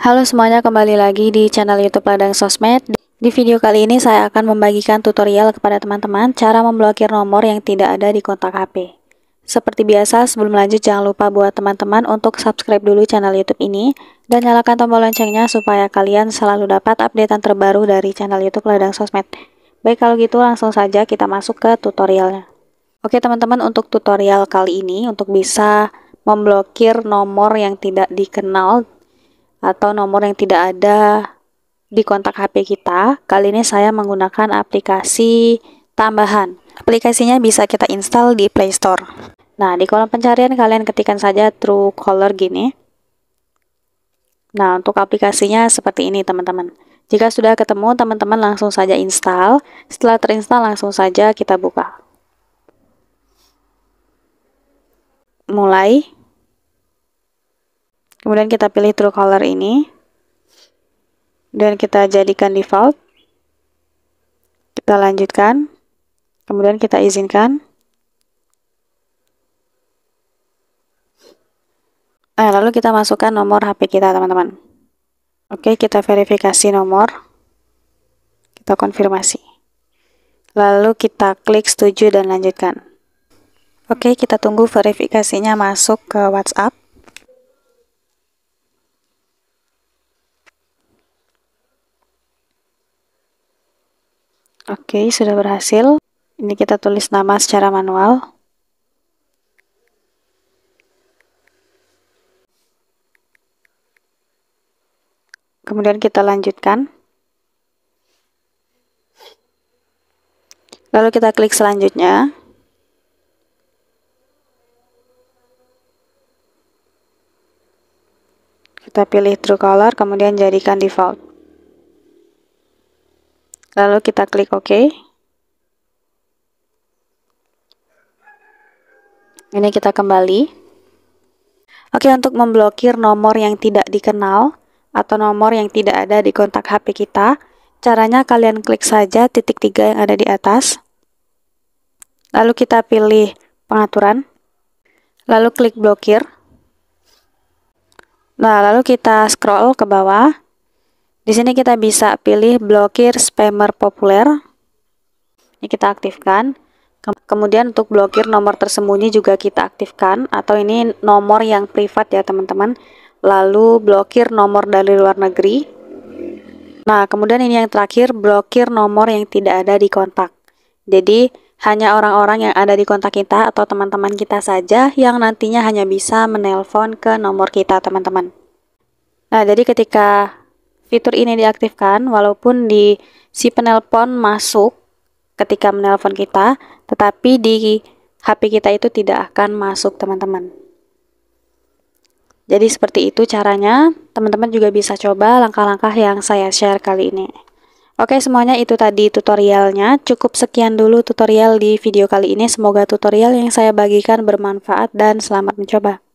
Halo semuanya, kembali lagi di channel YouTube Ladang Sosmed. Di video kali ini saya akan membagikan tutorial kepada teman-teman cara memblokir nomor yang tidak ada di kontak HP. Seperti biasa, sebelum lanjut jangan lupa buat teman-teman untuk subscribe dulu channel YouTube ini dan nyalakan tombol loncengnya supaya kalian selalu dapat updatean terbaru dari channel YouTube Ladang Sosmed. Baik kalau gitu langsung saja kita masuk ke tutorialnya. Oke teman-teman, untuk tutorial kali ini untuk bisa memblokir nomor yang tidak dikenal atau nomor yang tidak ada di kontak HP kita, kali ini saya menggunakan aplikasi tambahan. Aplikasinya bisa kita install di Play Store. Nah, di kolom pencarian kalian ketikkan saja Truecaller gini. Nah, untuk aplikasinya seperti ini, teman-teman. Jika sudah ketemu, teman-teman langsung saja install. Setelah terinstall, langsung saja kita buka. Mulai. Kemudian kita pilih true color ini. Dan kita jadikan default. Kita lanjutkan. Kemudian kita izinkan. Nah, lalu kita masukkan nomor HP kita, teman-teman. Oke, kita verifikasi nomor. Kita konfirmasi. Lalu kita klik setuju dan lanjutkan. Oke, kita tunggu verifikasinya masuk ke WhatsApp. Oke, sudah berhasil. Ini kita tulis nama secara manual. Kemudian kita lanjutkan. Lalu kita klik selanjutnya. Kita pilih true color, kemudian jadikan default. Lalu kita klik OK. Ini kita kembali. Oke, untuk memblokir nomor yang tidak dikenal atau nomor yang tidak ada di kontak HP kita, caranya kalian klik saja titik tiga yang ada di atas. Lalu kita pilih pengaturan. Lalu klik blokir. Nah, lalu kita scroll ke bawah. Di sini kita bisa pilih blokir spammer populer. Ini kita aktifkan. Kemudian untuk blokir nomor tersembunyi juga kita aktifkan atau ini nomor yang privat ya teman-teman. Lalu blokir nomor dari luar negeri. Nah, kemudian ini yang terakhir blokir nomor yang tidak ada di kontak. Jadi hanya orang-orang yang ada di kontak kita atau teman-teman kita saja yang nantinya hanya bisa menelpon ke nomor kita teman-teman. Nah, jadi ketika fitur ini diaktifkan walaupun di si penelpon masuk ketika menelpon kita, tetapi di HP kita itu tidak akan masuk teman-teman. Jadi seperti itu caranya, teman-teman juga bisa coba langkah-langkah yang saya share kali ini. Oke semuanya itu tadi tutorialnya, cukup sekian dulu tutorial di video kali ini, semoga tutorial yang saya bagikan bermanfaat dan selamat mencoba.